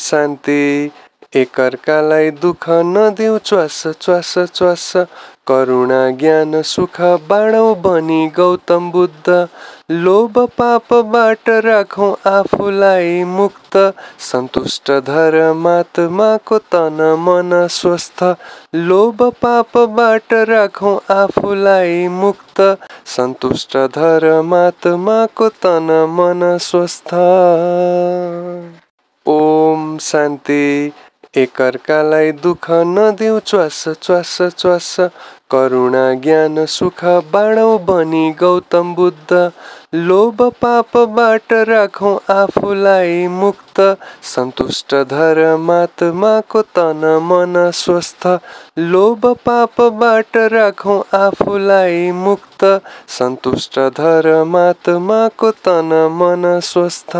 शान्ति एकअर्कालाई दुःख नदेऊ च्वास च्वास च्वास करुणा ज्ञान सुख बाँडौँ बनी गौतम बुद्ध लोभ पापबाट राखौँ आफूलाई मुक्त सन्तुष्ट धर मातमाको तन मन स्वस्थ लोभ पापबाट राखौँ आफूलाई मुक्त सन्तुष्ट धर मातमाको तन मन स्वस्थ शान्ति एकअर्कालाई दुःख नदिउँ च्वास च्वास च्वास करुणा ज्ञान सुख बाँडौँ बनी गौतम बुद्ध लोभ पापबाट राखौँ आफूलाई मुक्त सन्तुष्ट धर मातमाको तन मन स्वस्थ लोभ पापबाट राखौँ आफूलाई मुक्त सन्तुष्ट धर मातमाको तन मन स्वस्थ